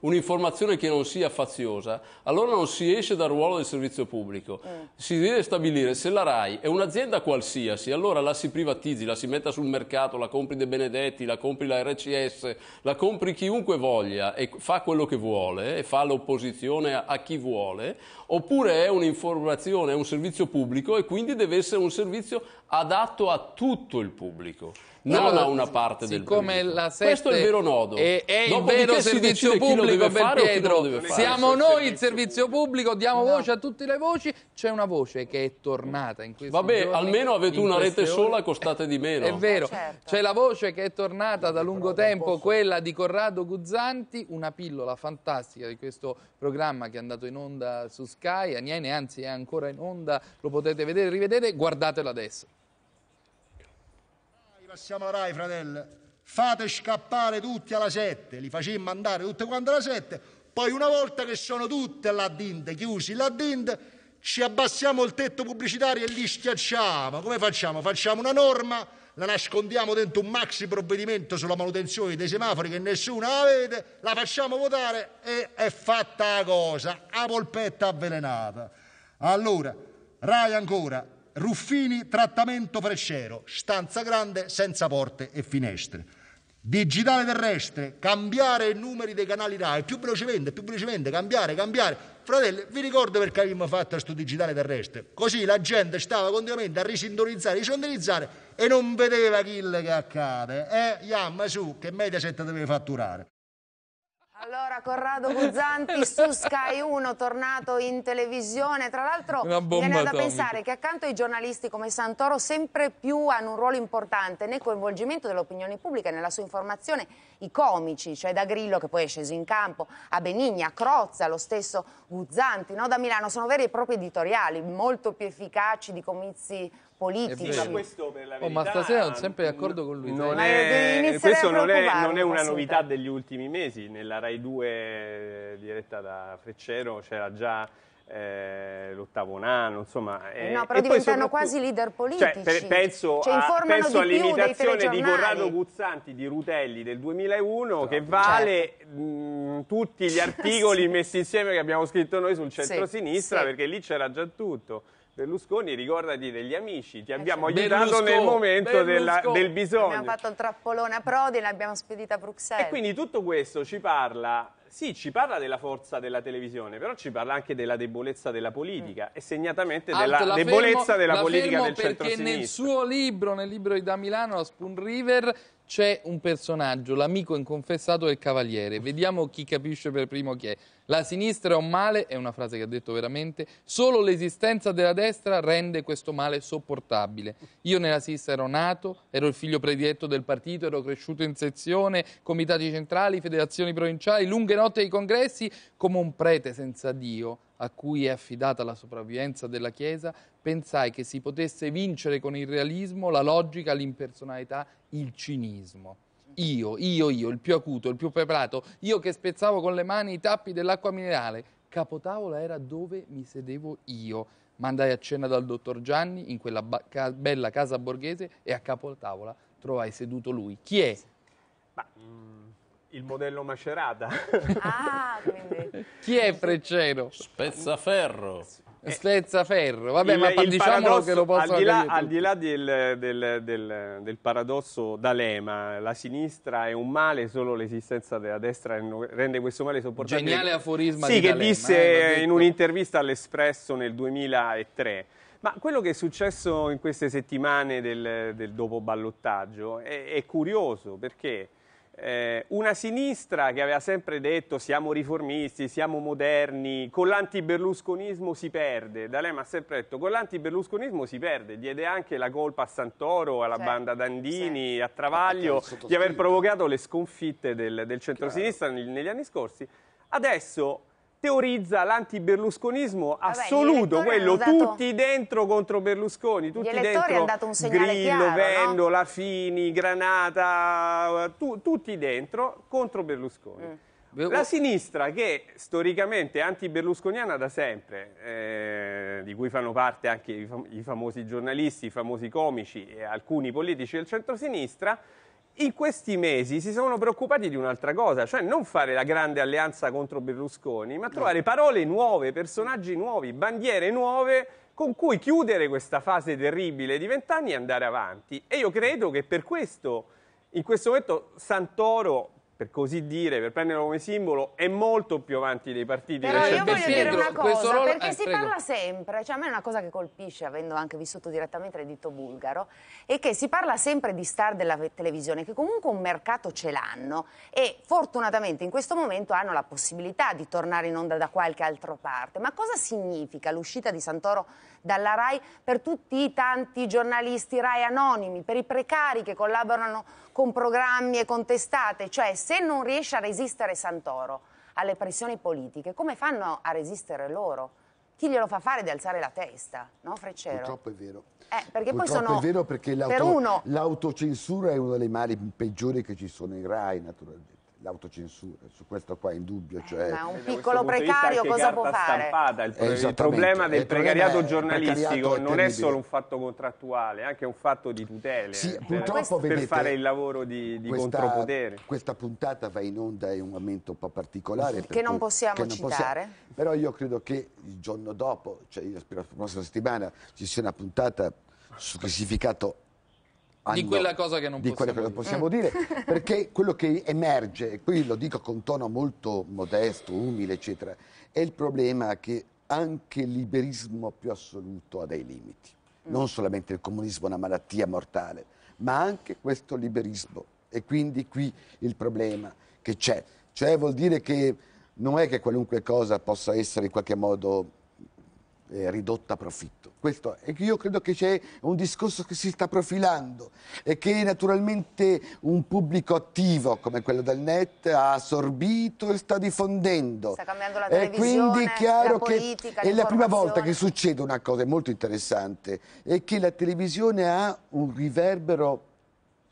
un'informazione che non sia faziosa, allora non si esce dal ruolo del servizio pubblico. Mm. Si deve stabilire se la RAI è un'azienda qualsiasi, allora la si privatizzi, la si metta sul mercato, la compri De Benedetti, la compri la RCS, la compri chiunque voglia e fa quello che vuole e fa l'opposizione a, chi vuole, oppure è un'informazione, è un servizio pubblico e quindi deve essere un servizio adatto a tutto il pubblico non allora, ha una parte del pubblico. Sette, Questo è il vero nodo. È, è il vero servizio pubblico, Belpietro. Siamo noi il servizio pubblico, diamo no. voce a tutte le voci. C'è una voce che è tornata in questo Vabbè, giorni, almeno avete una rete sola costate di meno. È vero. Ah, certo. C'è la voce che è tornata da lungo tempo, quella di Corrado Guzzanti, una pillola fantastica di questo programma che è andato in onda su Sky. Aniene, anzi è ancora in onda, lo potete vedere, rivedere. Guardatelo adesso passiamo alla RAI, fratello. Fate scappare tutti alla 7, li facemmo andare tutte quante alla 7, poi una volta che sono tutte là dinte, chiusi là dinte, ci abbassiamo il tetto pubblicitario e li schiacciamo. Come facciamo? Facciamo una norma, la nascondiamo dentro un maxi provvedimento sulla manutenzione dei semafori che nessuno la la facciamo votare e è fatta la cosa, a polpetta avvelenata. Allora, Rai ancora, Ruffini, trattamento frescero, stanza grande senza porte e finestre. Digitale terrestre, cambiare i numeri dei canali RAI, più velocemente, più velocemente, cambiare, cambiare. Fratelli, vi ricordo perché abbiamo fatto questo digitale terrestre? Così la gente stava continuamente a risintonizzare, risintonizzare e non vedeva chi che accade. Eh, Iamma, su, che Mediaset deve fatturare. Allora, Corrado Guzzanti su Sky 1, tornato in televisione. Tra l'altro, viene da pensare che accanto ai giornalisti come Santoro, sempre più hanno un ruolo importante nel coinvolgimento dell'opinione pubblica e nella sua informazione. I comici, cioè da Grillo, che poi è sceso in campo, a Benigni, a Crozza, lo stesso Guzzanti, no? da Milano, sono veri e propri editoriali, molto più efficaci di comizi politici. Oh, ma stasera sono sempre d'accordo con lui. Non è, eh, questo non è, non è, una novità degli ultimi mesi. Nella Rai 2 eh, diretta da Freccero c'era già eh, l'ottavo nano, insomma. Eh, eh no, però diventano quasi leader cioè, politici. Cioè, per, penso, cioè, a, penso all'imitazione di Corrado Guzzanti di Rutelli del 2001 no, esatto. che vale certo. mh, mm, tutti gli articoli sì. messi insieme che abbiamo scritto noi sul centro-sinistra sì, sì. perché lì c'era già tutto. Berlusconi, ricordati degli amici, ti eh, abbiamo eh, aiutato nel momento della, del bisogno. Abbiamo fatto il trappolone a Prodi e l'abbiamo spedita a Bruxelles. E quindi tutto questo ci parla, sì, ci parla della forza della televisione, però ci parla anche della debolezza della politica mm. e segnatamente Alto, della debolezza fermo, della politica del centro-sinistra. Perché nel suo libro, nel libro di Da Milano, la Spoon River, c'è un personaggio, l'amico inconfessato del Cavaliere. Vediamo chi capisce per primo chi è. La sinistra è un male, è una frase che ha detto veramente, solo l'esistenza della destra rende questo male sopportabile. Io nella sinistra ero nato, ero il figlio prediletto del partito, ero cresciuto in sezione, comitati centrali, federazioni provinciali, lunghe notti ai congressi, come un prete senza Dio a cui è affidata la sopravvivenza della Chiesa, pensai che si potesse vincere con il realismo, la logica, l'impersonalità, il cinismo. Io, io, io, il più acuto, il più preparato, io che spezzavo con le mani i tappi dell'acqua minerale. Capotavola era dove mi sedevo io. Mandai a cena dal dottor Gianni in quella ca bella casa borghese e a capotavola trovai seduto lui. Chi è? Ma, mm il modello Macerata. Ah, quindi. Chi è Freccero? Spezzaferro. Eh, Spezzaferro, vabbè, il, ma il diciamolo che lo posso al di al di là del, del, del, del, paradosso d'Alema, la sinistra è un male, solo l'esistenza della destra rende questo male sopportabile. Geniale aforisma sì, di D'Alema. Sì, che disse eh, in un'intervista all'Espresso nel 2003. Ma quello che è successo in queste settimane del, dopo ballottaggio è, è curioso, perché eh, una sinistra che aveva sempre detto siamo riformisti, siamo moderni, con l'anti-berlusconismo si perde. D'Alema ha sempre detto con l'anti-berlusconismo si perde, diede anche la colpa a Santoro, alla certo. banda Dandini, certo. a Travaglio di aver provocato le sconfitte del, del centro-sinistra negli, negli anni scorsi. Adesso teorizza l'anti-berlusconismo assoluto, Vabbè, quello dato... tutti dentro contro Berlusconi, tutti dentro Grillo, Vendola, no? Fini, Granata, tu, tutti dentro contro Berlusconi. Mm. La sinistra che storicamente è anti-berlusconiana da sempre, eh, di cui fanno parte anche i, fam i famosi giornalisti, i famosi comici e alcuni politici del centrosinistra, in questi mesi si sono preoccupati di un'altra cosa, cioè non fare la grande alleanza contro Berlusconi, ma trovare parole nuove, personaggi nuovi, bandiere nuove con cui chiudere questa fase terribile di vent'anni e andare avanti. E io credo che per questo, in questo momento, Santoro per così dire, per prenderlo come simbolo, è molto più avanti dei partiti. Però io voglio dire una cosa, ruolo... perché eh, si prego. parla sempre, cioè a me è una cosa che colpisce, avendo anche vissuto direttamente l'editto bulgaro, è che si parla sempre di star della televisione, che comunque un mercato ce l'hanno e fortunatamente in questo momento hanno la possibilità di tornare in onda da qualche altra parte. Ma cosa significa l'uscita di Santoro dalla RAI per tutti i tanti giornalisti RAI anonimi, per i precari che collaborano con programmi e con testate. Cioè, se non riesce a resistere Santoro alle pressioni politiche, come fanno a resistere loro? chi glielo fa fare di alzare la testa, no Freccero? Purtroppo è vero. Eh, perché Purtroppo poi sono... è vero perché l'autocensura uno... è una delle mali peggiori che ci sono in RAI naturalmente l'autocensura, su questo qua è indubbio. Eh, cioè... Ma un piccolo precario cosa può fare? Stampata, il, pro il, problema del il precariato problema giornalistico precariato non terribile. è solo un fatto contrattuale, è anche un fatto di tutele sì, eh, per, per vedete, fare il lavoro di, di questa, contropotere. Questa puntata va in onda in un momento un po' particolare. Che non possiamo che non citare. Possiamo, però io credo che il giorno dopo, cioè io spero la prossima settimana, ci sia una puntata sul classificato Ando, di quella cosa che non di possiamo, che possiamo dire. dire. perché quello che emerge, e qui lo dico con tono molto modesto, umile, eccetera, è il problema che anche il liberismo più assoluto ha dei limiti. Mm. Non solamente il comunismo è una malattia mortale, ma anche questo liberismo. E quindi qui il problema che c'è. Cioè vuol dire che non è che qualunque cosa possa essere in qualche modo eh, ridotta a profitto questo. E io credo che c'è un discorso che si sta profilando e che naturalmente un pubblico attivo come quello del net ha assorbito e sta diffondendo. Sta cambiando la televisione, e quindi è chiaro politica, che è la prima volta che succede una cosa molto interessante, è che la televisione ha un riverbero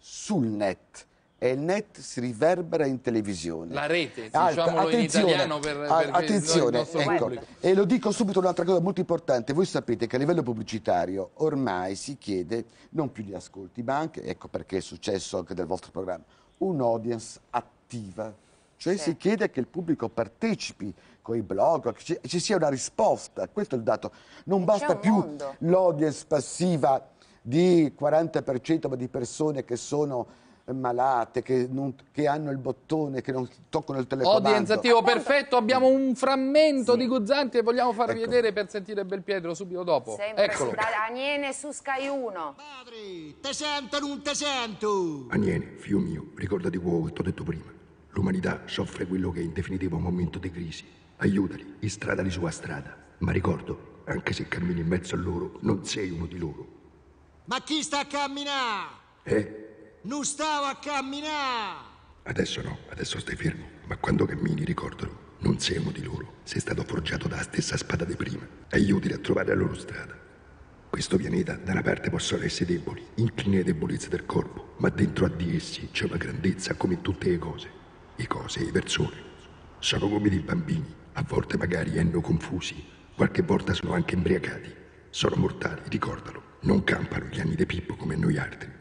sul net e il net si riverbera in televisione. La rete, diciamo Alta, in italiano per, per attenzione, ecco, e lo dico subito un'altra cosa molto importante, voi sapete che a livello pubblicitario ormai si chiede non più gli ascolti, ma anche, ecco perché è successo anche nel vostro programma, un'audience attiva, cioè sì. si chiede che il pubblico partecipi con i blog, che ci, ci, sia una risposta, questo è il dato, non e basta più l'audience passiva di 40% di persone che sono malate, che, non, che, hanno il bottone, che non toccano il telefono. Audience perfetto, abbiamo un frammento sì. di Guzzanti e vogliamo farvi ecco. vedere per sentire Belpietro subito dopo. Sempre Eccolo. Aniene su Sky 1. Padre, te sento non te sento? Aniene, figlio mio, ricordati quello che ti ho detto prima. L'umanità soffre quello che è in definitiva un momento di crisi. Aiutali, istradali sulla strada. Ma ricordo, anche se cammini in mezzo a loro, non sei uno di loro. Ma chi sta a camminare? Eh? Non stavo a camminare! Adesso no, adesso stai fermo, ma quando cammini ricordalo, non sei uno di loro, sei stato forgiato dalla stessa spada di prima. Aiutili a trovare la loro strada. Questo pianeta, da una parte, possono essere deboli, incline le debolezze del corpo, ma dentro a di essi c'è una grandezza come in tutte le cose. Le cose e le persone sono come dei bambini, a volte magari hanno confusi, qualche volta sono anche imbriacati. Sono mortali, ricordalo. Non campano gli anni di Pippo come noi altri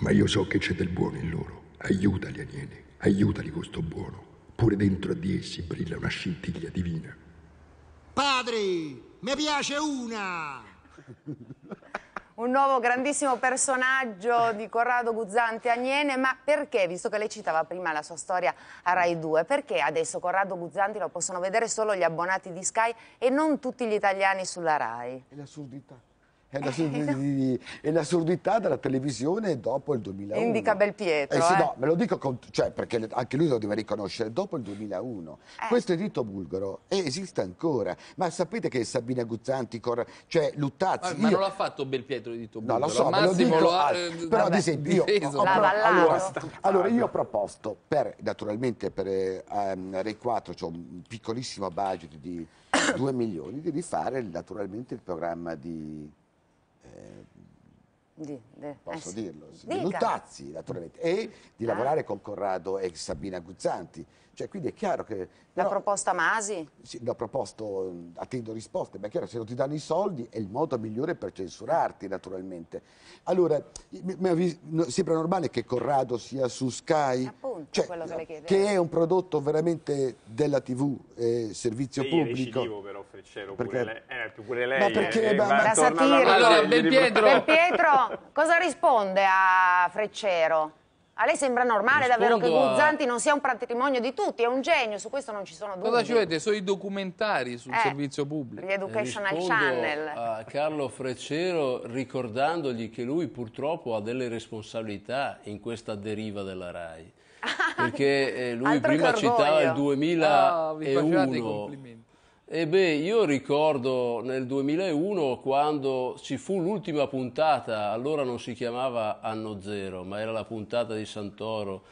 ma io so che c'è del buono in loro. Aiutali, Aniene, aiutali questo buono. Pure dentro di essi brilla una scintiglia divina. Padre, mi piace una! Un nuovo grandissimo personaggio di Corrado Guzzanti Agnene, ma perché, visto che lei citava prima la sua storia a Rai 2, perché adesso Corrado Guzzanti lo possono vedere solo gli abbonati di Sky e non tutti gli italiani sulla Rai? È l'assurdità e l'assurdità della televisione dopo il 2001. Indica Belpietro. Eh sì, eh. no, me lo dico con, cioè, perché anche lui lo deve riconoscere, dopo il 2001. Eh. Questo editto bulgaro eh, esiste ancora, ma sapete che Sabina Guzzanti, Cor... cioè Luttazzi... Ma, io... ma non l'ha fatto Belpietro l'editto bulgaro, no, lo so, Massimo lo, dico, lo ha... Eh, però vabbè, ad esempio... Io, ho, ho, allora, allora, io ho proposto, per, naturalmente per um, Rai 4 c'è cioè un piccolissimo budget di 2 milioni, di rifare naturalmente il programma di... uh, Di, de, eh, posso eh, dirlo, sì. di Luttazzi naturalmente e di ah. lavorare con Corrado e Sabina Guzzanti. Cioè, quindi è chiaro che... L'ha proposta Masi? Sì, l'ho proposto, attendo risposte, ma è chiaro, se non ti danno i soldi è il modo migliore per censurarti, naturalmente. Allora, sembra normale che Corrado sia su Sky, Appunto, cioè, che, che, è un prodotto veramente della TV, eh, servizio sì, pubblico. Sì, però, Freccero, pure Eh, pure lei ma perché? Eh, ma, ma, la satira. Allora, Belpietro... Belpietro cosa risponde a Freccero? A lei sembra normale Rispondo davvero che Guzzanti non sia un patrimonio di tutti, è un genio, su questo non ci sono dubbi. Cosa ci vedete? Sono i documentari sul eh, servizio pubblico. Educational eh, Rispondo Channel. a Carlo Freccero ricordandogli che lui purtroppo ha delle responsabilità in questa deriva della RAI. Perché eh, lui prima citava il 2001. Oh, ah, vi e beh, io ricordo nel 2001 quando ci fu l'ultima puntata, allora non si chiamava Anno Zero, ma era la puntata di Santoro,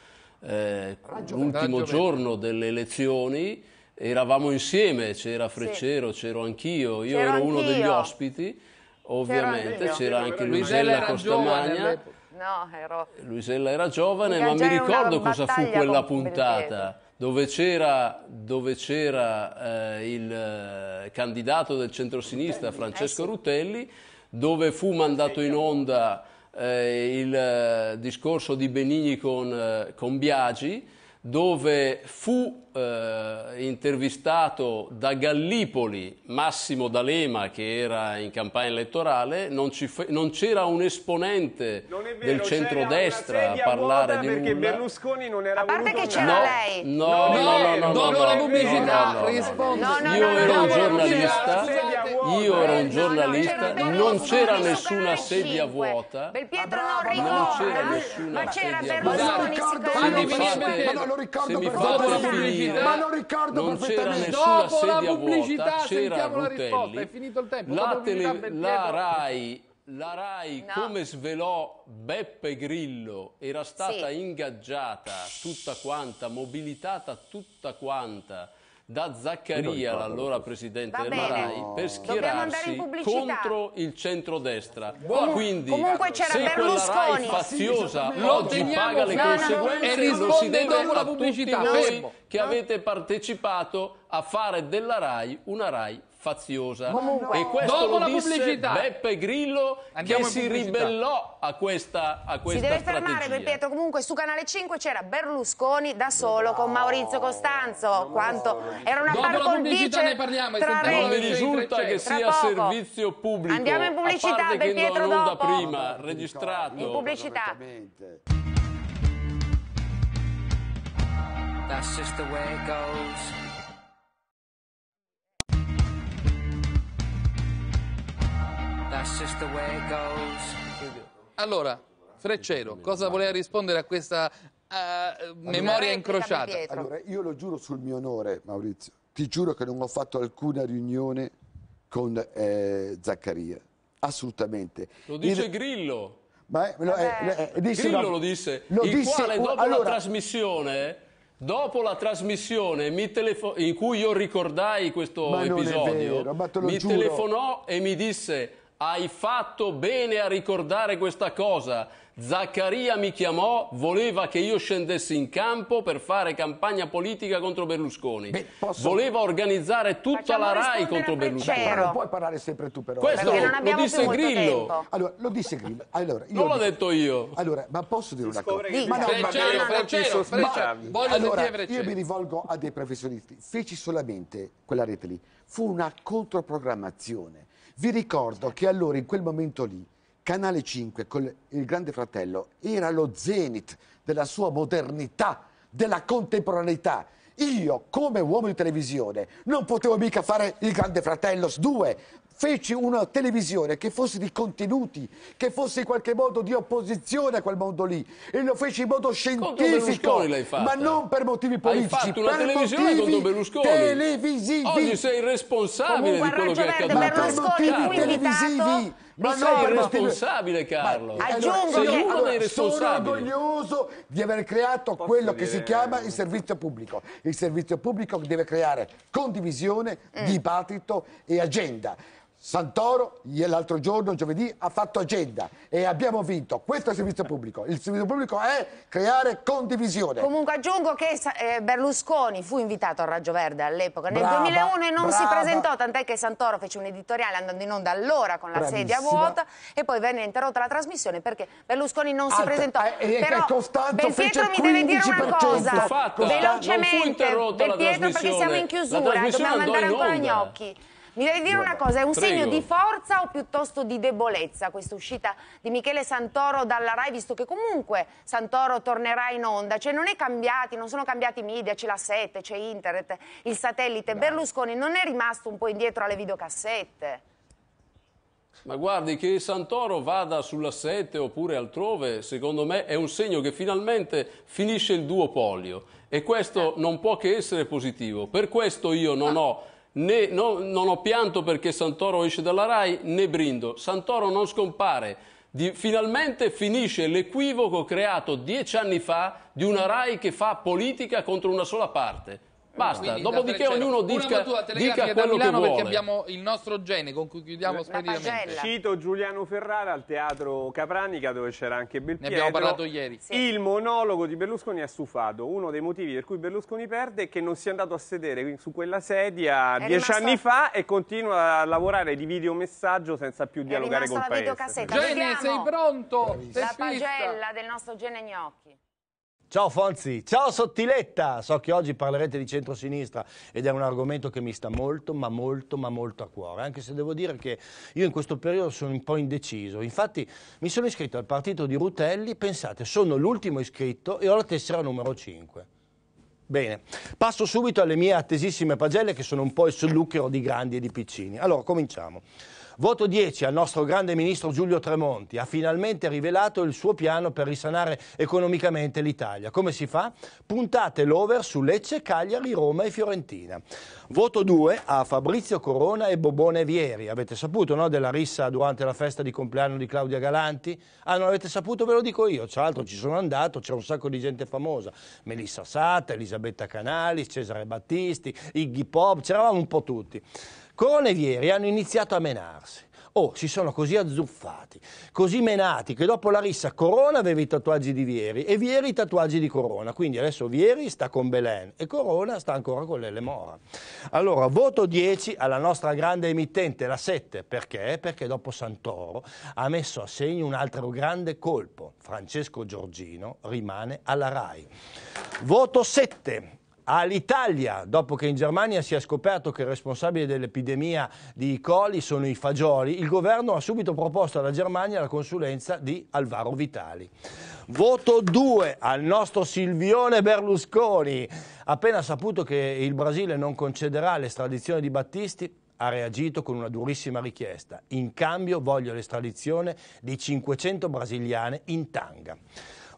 eh, ah, l'ultimo giorno delle elezioni, eravamo insieme, c'era Freccero, sì. c'ero anch'io, io c'ero ero anch'io. uno degli ospiti, ovviamente, c'era, c'era anche Luisella Costamagna. No, ero... Luisella era giovane, ma mi ricordo cosa fu quella puntata dove c'era, dove c'era eh, il eh, candidato del centrosinistra eh, Francesco Rutelli, dove fu mandato in onda eh, il eh, discorso di Benigni con, con Biagi, dove fu eh, intervistato da Gallipoli Massimo D'Alema che era in campagna elettorale, non, fe- non c'era un esponente vero, del centrodestra a parlare di perché nulla. Berlusconi non era a parte che c'era no, lei. No, no, no, no, no, no, no, no, no, Io ero un giornalista, io ero un giornalista, non c'era nessuna sedia vuota. Non c'era nessuna sedia vuota. Ma c'era Berlusconi, ricordo perfettamente. Ma lo ricordo non perfettamente. Dopo la pubblicità vuota, sentiamo la risposta. È finito il tempo. La, tele, la Rai, la Rai no. come svelò Beppe Grillo, era stata sì. ingaggiata tutta quanta, mobilitata tutta quanta da Zaccaria, l'allora presidente del Marai, per schierarsi contro il centrodestra. Buono. Quindi, Comunque se Berlusconi. Rai faziosa sì, oggi paga le no, conseguenze, no, no. lo si deve a tutti voi che avete partecipato a fare della Rai una Rai faziosa. Comunque, e questo dopo lo disse pubblicità. Beppe Grillo Andiamo che si ribellò a questa, a questa Si deve strategia. fermare, Pietro. comunque su Canale 5 c'era Berlusconi da solo no, con Maurizio Costanzo. No, Quanto... Era una dopo la pubblicità ne parliamo. Tra re... non mi risulta che sia servizio pubblico. Andiamo in pubblicità, Beppe Pietro dopo. prima, registrato. In pubblicità. That's just the way it goes. Allora, Freccero, cosa voleva rispondere a questa uh, memoria eh, eh, incrociata? Allora, io lo giuro sul mio onore, Maurizio. Ti giuro che non ho fatto alcuna riunione con eh, Zaccaria. Assolutamente. Lo dice Il... Grillo. Ma, no, eh, eh, disse, Grillo no, lo disse. Lo il disse, quale dopo allora... la trasmissione... Dopo la trasmissione in cui io ricordai questo episodio, vero, mi giuro. telefonò e mi disse hai fatto bene a ricordare questa cosa. Zaccaria mi chiamò, voleva che io scendessi in campo per fare campagna politica contro Berlusconi. Beh, posso... Voleva organizzare tutta Facciamo la RAI contro Berlusconi. Però non puoi parlare sempre tu però. Questo lo, lo disse Grillo. Allora, lo disse Grillo. Allora, non l'ho detto io. Allora, ma posso dire una cosa? Di... Ma no, Frecciano, Frecciano, Frecciano. Ma... Allora, io mi rivolgo a dei professionisti. Feci solamente quella rete lì. Fu una controprogrammazione vi ricordo che allora in quel momento lì Canale 5 con il Grande Fratello era lo zenith della sua modernità, della contemporaneità. Io, come uomo di televisione, non potevo mica fare il Grande Fratello 2, feci una televisione che fosse di contenuti, che fosse in qualche modo di opposizione a quel mondo lì e lo feci in modo scientifico, ma non per motivi politici, hai fatto una per televisione motivi Berlusconi. televisivi. Oggi sei responsabile Comunque, di quello che è accaduto. per motivi televisivi. Ma sei no, responsabile, Carlo. Ma, Aggiungo allora, che io sono orgoglioso di aver creato Posso quello dire... che si chiama il servizio pubblico. Il servizio pubblico deve creare condivisione, mm. dibattito e agenda. Santoro l'altro giorno, giovedì, ha fatto agenda e abbiamo vinto. Questo è il servizio pubblico. Il servizio pubblico è creare condivisione. Comunque aggiungo che eh, Berlusconi fu invitato al Raggio Verde all'epoca nel brava, 2001 e non brava. si presentò, tant'è che Santoro fece un editoriale andando in onda allora con la Bravissima. sedia vuota e poi venne interrotta la trasmissione perché Berlusconi non Altra, si presentò. Eh, eh, Però Belpietro mi deve dire una cosa, fatta, velocemente, Belpietro perché siamo in chiusura, dobbiamo andare ancora agli occhi. Mi devi dire una cosa, è un prego. segno di forza o piuttosto di debolezza questa uscita di Michele Santoro dalla RAI, visto che comunque Santoro tornerà in onda? Cioè non, cambiati, non sono cambiati i media, c'è la 7, c'è internet, il satellite. Dai. Berlusconi non è rimasto un po' indietro alle videocassette? Ma guardi, che Santoro vada sulla 7 oppure altrove, secondo me è un segno che finalmente finisce il duopolio e questo eh. non può che essere positivo. Per questo io non ho né, no, non ho pianto perché Santoro esce dalla RAI, né brindo. Santoro non scompare. Di, finalmente finisce l'equivoco creato dieci anni fa di una RAI che fa politica contro una sola parte. Basta, Quindi, dopodiché ognuno dica, tua, dica quello Milano che vuole. perché abbiamo il nostro gene con cui chiudiamo speditamente. Cito Giuliano Ferrara al Teatro Capranica dove c'era anche Belpietro. Ne abbiamo parlato ieri. Sì. Il monologo di Berlusconi è stufato. Uno dei motivi per cui Berlusconi perde è che non si è andato a sedere su quella sedia è dieci rimasto... anni fa e continua a lavorare di videomessaggio senza più dialogare con il paese. Gene, sei pronto? la pagella del nostro Gene Gnocchi. Ciao Fonzi, ciao Sottiletta, so che oggi parlerete di centrosinistra ed è un argomento che mi sta molto ma molto ma molto a cuore, anche se devo dire che io in questo periodo sono un po' indeciso, infatti mi sono iscritto al partito di Rutelli, pensate sono l'ultimo iscritto e ho la tessera numero 5. Bene, passo subito alle mie attesissime pagelle che sono un po' il solluchero di grandi e di piccini. Allora, cominciamo. Voto 10 al nostro grande ministro Giulio Tremonti. Ha finalmente rivelato il suo piano per risanare economicamente l'Italia. Come si fa? Puntate l'over su Lecce, Cagliari, Roma e Fiorentina. Voto 2 a Fabrizio Corona e Bobone Vieri. Avete saputo no, della rissa durante la festa di compleanno di Claudia Galanti? Ah, non avete saputo? Ve lo dico io. Tra l'altro ci sono andato, c'è un sacco di gente famosa. Melissa Sata, Elisabetta Canalis, Cesare Battisti, Iggy Pop, c'eravamo un po' tutti. Corone e Vieri hanno iniziato a menarsi. Oh, si sono così azzuffati, così menati, che dopo la rissa Corona aveva i tatuaggi di Vieri e Vieri i tatuaggi di Corona. Quindi adesso Vieri sta con Belen e Corona sta ancora con Lele Mora. Allora, voto 10 alla nostra grande emittente, la 7. Perché? Perché dopo Santoro ha messo a segno un altro grande colpo. Francesco Giorgino rimane alla RAI. Voto 7 all'Italia, dopo che in Germania si è scoperto che il responsabile dell'epidemia di coli sono i fagioli, il governo ha subito proposto alla Germania la consulenza di Alvaro Vitali. Voto 2 al nostro Silvione Berlusconi. Appena saputo che il Brasile non concederà l'estradizione di Battisti, ha reagito con una durissima richiesta. In cambio voglio l'estradizione di 500 brasiliane in tanga.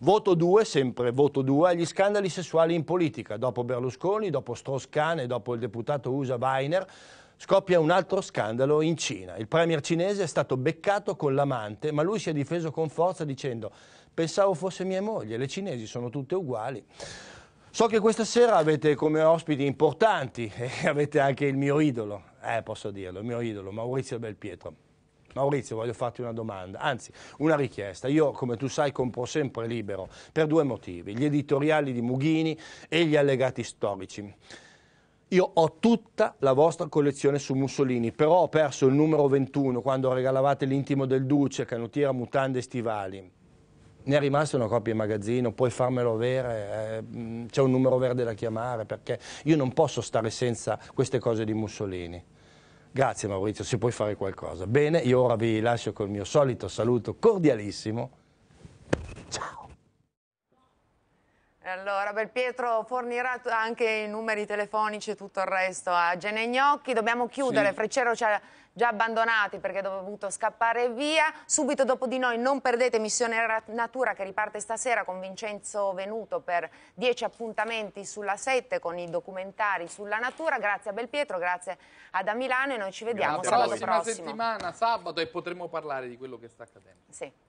Voto 2, sempre voto 2, agli scandali sessuali in politica. Dopo Berlusconi, dopo Strauss-Kahn e dopo il deputato USA Weiner, scoppia un altro scandalo in Cina. Il premier cinese è stato beccato con l'amante, ma lui si è difeso con forza dicendo pensavo fosse mia moglie, le cinesi sono tutte uguali. So che questa sera avete come ospiti importanti e avete anche il mio idolo, eh posso dirlo, il mio idolo Maurizio Belpietro. Maurizio, voglio farti una domanda, anzi una richiesta. Io, come tu sai, compro sempre libero per due motivi, gli editoriali di Mughini e gli allegati storici. Io ho tutta la vostra collezione su Mussolini, però ho perso il numero 21 quando regalavate l'intimo del Duce, canutiera, mutande e stivali. Ne è rimasta una copia in magazzino, puoi farmelo avere, eh, c'è un numero verde da chiamare perché io non posso stare senza queste cose di Mussolini. Grazie Maurizio, se puoi fare qualcosa. Bene, io ora vi lascio col mio solito saluto cordialissimo Allora, Belpietro fornirà anche i numeri telefonici e tutto il resto a Genegnocchi. Dobbiamo chiudere, sì. Freccero ci ha già abbandonati perché ha dovuto scappare via. Subito dopo di noi non perdete Missione Natura che riparte stasera con Vincenzo Venuto per 10 appuntamenti sulla 7 con i documentari sulla natura. Grazie a Belpietro, grazie a Da Milano e noi ci vediamo grazie. sabato prossimo. La prossima settimana, sabato, e potremo parlare di quello che sta accadendo. Sì.